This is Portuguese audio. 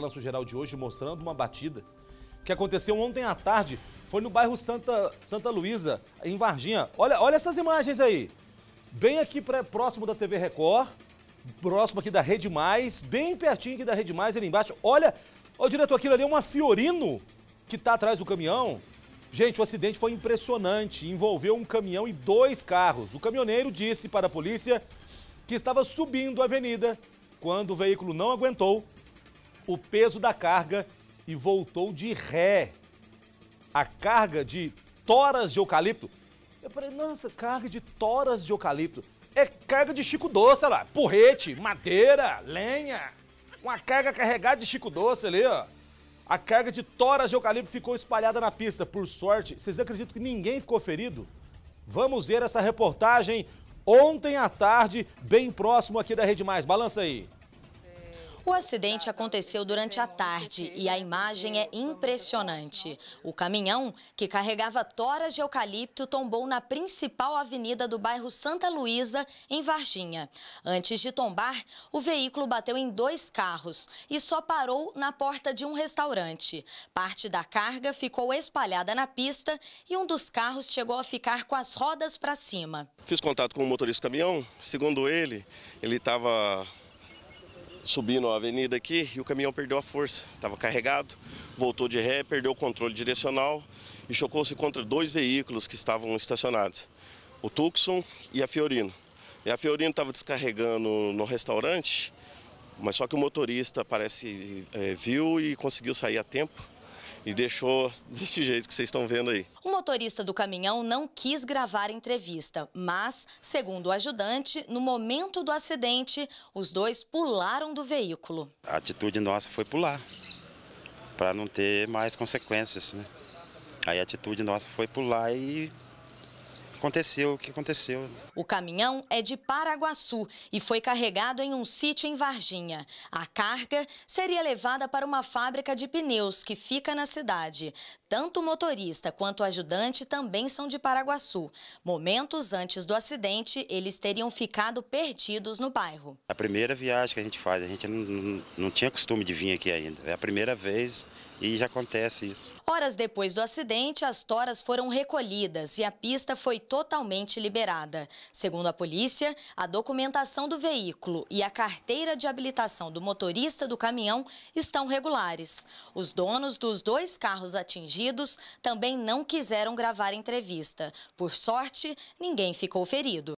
Balanço geral de hoje mostrando uma batida que aconteceu ontem à tarde. Foi no bairro Santa, Santa Luísa, em Varginha. Olha, olha essas imagens aí. Bem aqui pra, próximo da TV Record, próximo aqui da Rede Mais, bem pertinho aqui da Rede Mais, ali embaixo. Olha, o diretor, aquilo ali é uma Fiorino que está atrás do caminhão. Gente, o acidente foi impressionante. Envolveu um caminhão e dois carros. O caminhoneiro disse para a polícia que estava subindo a avenida quando o veículo não aguentou o peso da carga e voltou de ré. A carga de toras de eucalipto. Eu falei, nossa, carga de toras de eucalipto. É carga de Chico Doce, olha lá. Porrete, madeira, lenha. Uma carga carregada de Chico Doce ali, ó. A carga de toras de eucalipto ficou espalhada na pista. Por sorte, vocês acreditam que ninguém ficou ferido? Vamos ver essa reportagem ontem à tarde, bem próximo aqui da Rede Mais. Balança aí. O acidente aconteceu durante a tarde e a imagem é impressionante. O caminhão, que carregava toras de eucalipto, tombou na principal avenida do bairro Santa Luísa, em Varginha. Antes de tombar, o veículo bateu em dois carros e só parou na porta de um restaurante. Parte da carga ficou espalhada na pista e um dos carros chegou a ficar com as rodas para cima. Fiz contato com o motorista do caminhão. Segundo ele, ele estava subindo a avenida aqui e o caminhão perdeu a força. Estava carregado, voltou de ré, perdeu o controle direcional e chocou-se contra dois veículos que estavam estacionados, o Tucson e a Fiorino. E a Fiorino estava descarregando no restaurante, mas só que o motorista parece é, viu e conseguiu sair a tempo e deixou desse jeito que vocês estão vendo aí. O motorista do caminhão não quis gravar a entrevista, mas, segundo o ajudante, no momento do acidente, os dois pularam do veículo. A atitude nossa foi pular, para não ter mais consequências, né? Aí a atitude nossa foi pular e aconteceu o que aconteceu. O caminhão é de Paraguaçu e foi carregado em um sítio em Varginha. A carga seria levada para uma fábrica de pneus que fica na cidade. Tanto o motorista quanto o ajudante também são de Paraguaçu. Momentos antes do acidente, eles teriam ficado perdidos no bairro. A primeira viagem que a gente faz, a gente não, não, não tinha costume de vir aqui ainda. É a primeira vez e já acontece isso. Horas depois do acidente, as toras foram recolhidas e a pista foi totalmente liberada. Segundo a polícia, a documentação do veículo e a carteira de habilitação do motorista do caminhão estão regulares. Os donos dos dois carros atingidos também não quiseram gravar entrevista. Por sorte, ninguém ficou ferido.